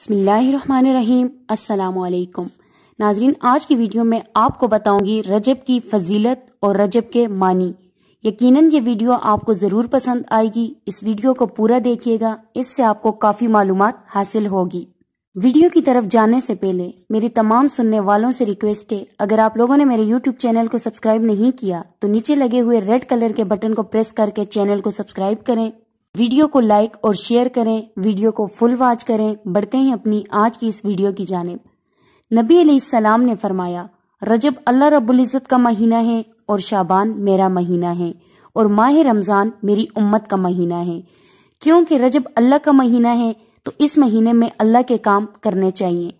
बसमीम् अल्लाम नाजरीन आज की वीडियो में आपको बताऊंगी रजब की फजीलत और रजब के मानी यकीनन ये वीडियो आपको ज़रूर पसंद आएगी इस वीडियो को पूरा देखिएगा इससे आपको काफ़ी मालूम हासिल होगी वीडियो की तरफ जाने से पहले मेरी तमाम सुनने वालों से रिक्वेस्ट है अगर आप लोगों ने मेरे यूट्यूब चैनल को सब्सक्राइब नहीं किया तो नीचे लगे हुए रेड कलर के बटन को प्रेस करके चैनल को सब्सक्राइब करें वीडियो को लाइक और शेयर करें वीडियो को फुल वॉच करें बढ़ते हैं अपनी आज की इस वीडियो की जानब नबी सलाम ने फरमाया रजब अल्लाह रबुल्ज़त का महीना है और शाबान मेरा महीना है और माह रमज़ान मेरी उम्मत का महीना है क्योंकि रजब अल्लाह का महीना है तो इस महीने में अल्लाह के काम करने चाहिए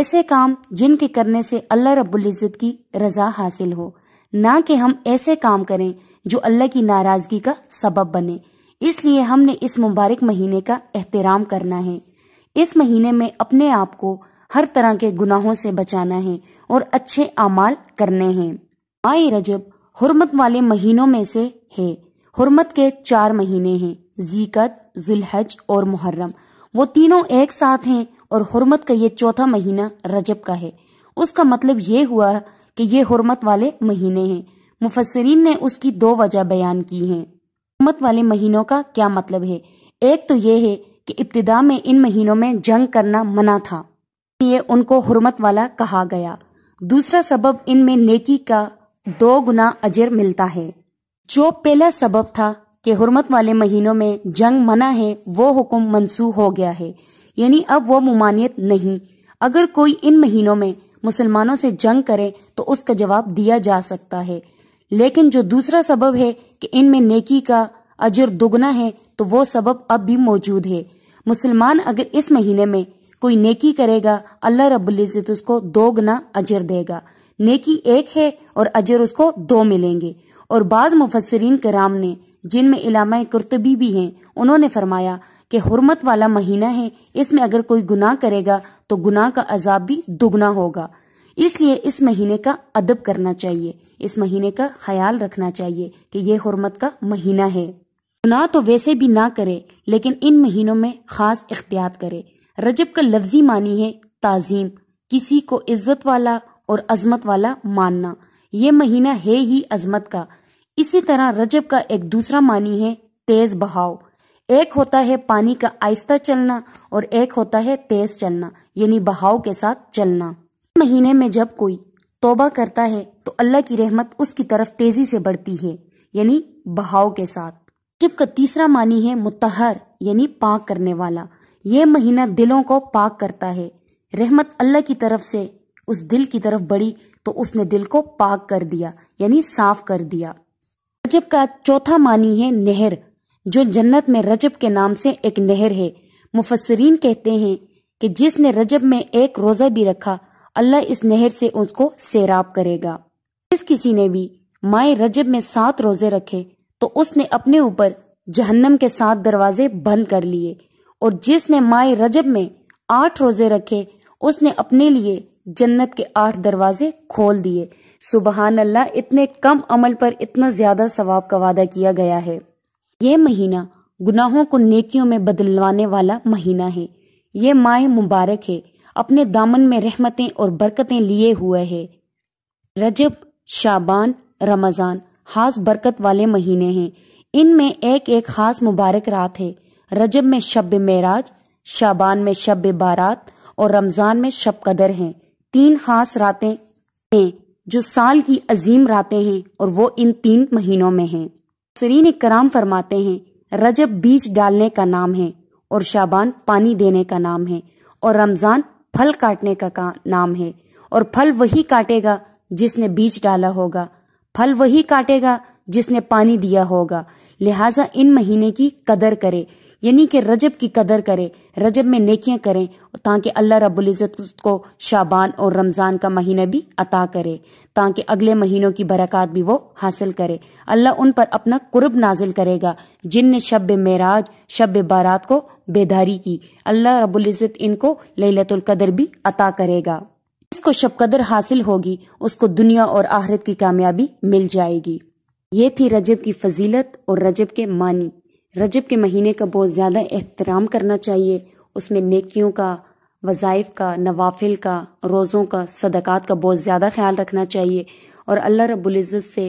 ऐसे काम जिनके करने से अल्लाह रबुल्ज़त की रजा हासिल हो ना कि हम ऐसे काम करें जो अल्लाह की नाराज़गी का सबब बने इसलिए हमने इस मुबारक महीने का एहतराम करना है इस महीने में अपने आप को हर तरह के गुनाहों से बचाना है और अच्छे अमाल करने हैं माए रजब हुरमत वाले महीनों में से है हरमत के चार महीने हैं जीकत जुलहज और मुहर्रम वो तीनों एक साथ हैं और हरमत का ये चौथा महीना रजब का है उसका मतलब ये हुआ कि ये हुरमत वाले महीने हैं मुफसरीन ने उसकी दो वजह बयान की हैं मत वाले महीनों का क्या मतलब है एक तो ये है कि इब्तदा में इन महीनों में जंग करना मना था ये उनको हुरमत वाला कहा गया दूसरा सबब इनमें नेकी का दो गुना अजर मिलता है जो पहला सबब था कि हरमत वाले महीनों में जंग मना है वो हुक्म मनसूख हो गया है यानी अब वो ममानियत नहीं अगर कोई इन महीनों में मुसलमानों से जंग करे तो उसका जवाब दिया जा सकता है लेकिन जो दूसरा सबब है कि इनमें नेकी का अजर दोगुना है तो वो सबब अब भी मौजूद है मुसलमान अगर इस महीने में कोई नेकी करेगा अल्लाह रब्ज़त उसको दो गुना अजर देगा नेकी एक है और अजर उसको दो मिलेंगे और बाज़ मुफसरीन कराम ने जिनमें इलामा कुरतबी भी हैं उन्होंने फरमाया कि हरमत वाला महीना है इसमें अगर कोई गुनाह करेगा तो गुनाह का अजाब भी दुगना होगा इसलिए इस महीने का अदब करना चाहिए इस महीने का ख्याल रखना चाहिए कि ये हरमत का महीना है गुनाह तो वैसे भी ना करे लेकिन इन महीनों में खास एहतियात करे रजब का लफ्जी मानी है ताजीम किसी को इज्जत वाला और अजमत वाला मानना ये महीना है ही अजमत का इसी तरह रजब का एक दूसरा मानी है तेज बहाव एक होता है पानी का आहिस्ता चलना और एक होता है तेज चलना यानी बहाव के साथ चलना महीने में जब कोई तोबा करता है तो अल्लाह की रहमत उसकी तरफ तेजी से बढ़ती है यानी बहाव के साथ जब का तीसरा मानी है मुतहर यानी पाक करने वाला ये महीना दिलों को पाक करता है रहमत अल्लाह की तरफ से उस दिल की तरफ बढ़ी तो उसने दिल को पाक कर दिया यानी साफ कर दिया रजब का चौथा मानी है नहर जो जन्नत में रजब के नाम से एक नहर है मुफसरीन कहते हैं कि जिसने रजब में एक रोज़ा भी रखा अल्लाह इस नहर से उसको सैराब करेगा जिस किसी ने भी माए रजब में सात रोजे रखे तो उसने अपने ऊपर जहन्नम के सात दरवाजे बंद कर लिए और जिसने माए रजब में आठ रोजे रखे उसने अपने लिए जन्नत के आठ दरवाजे खोल दिए सुबहान अल्लाह इतने कम अमल पर इतना ज्यादा सवाब का वादा किया गया है यह महीना गुनाहों को नेकियों में बदलवाने वाला महीना है ये माह मुबारक है अपने दामन में रहमतें और बरकतें लिए हुए है रजब शाबान रमज़ान खास बरकत वाले महीने हैं इनमें एक एक खास मुबारक रात है रजब में शब मेराज शाबान में शब बारात और रमज़ान में शब कदर हैं तीन खास रातें हैं जो साल की अजीम रातें हैं और वो इन तीन महीनों में हैं सरीन कराम फरमाते हैं रजब बीज डालने का नाम है और शाबान पानी देने का नाम है और रमज़ान फल काटने का, का नाम है और फल वही काटेगा जिसने बीज डाला होगा फल वही काटेगा जिसने पानी दिया होगा लिहाजा इन महीने की कदर करे यानी कि रजब की कदर करे रजब में नेकियां करें ताकि अल्लाह रबुल्ज़त को शाबान और रमज़ान का महीना भी अता करे ताकि अगले महीनों की बरक़ात भी वो हासिल करे अल्लाह उन पर अपना कुर्ब नाजिल करेगा जिनने शब मेराज शब बारात को बेदारी की अल्लाह रबुल्ज़त इनको कदर भी अता करेगा जिसको शबकदर हासिल होगी उसको दुनिया और आहरत की कामयाबी मिल जाएगी ये थी रजब की फजीलत और रजब के मानी रजब के महीने का बहुत ज़्यादा एहतराम करना चाहिए उसमें नेकियों का वज़ाइफ का नवाफिल का रोज़ों का सदक़ात का बहुत ज़्यादा ख्याल रखना चाहिए और अल्लाह रबुल्जत से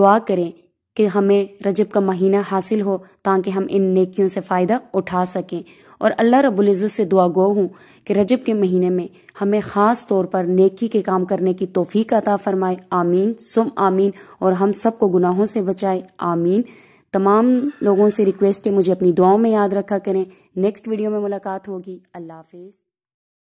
दुआ करें कि हमें रजब का महीना हासिल हो ताकि हम इन नेकियों से फ़ायदा उठा सकें और अल्लाह रबुल्ज़त से दुआ गो हूँ कि रजब के महीने में हमें ख़ास तौर पर नेकी के काम करने की तोफ़ी अता फ़रमाए आमीन सुम आमीन और हम सबको गुनाहों से बचाए आमीन तमाम लोगों से रिक्वेस्ट है मुझे अपनी दुआओं में याद रखा करें नेक्स्ट वीडियो में मुलाकात होगी अल्लाह हाफिज़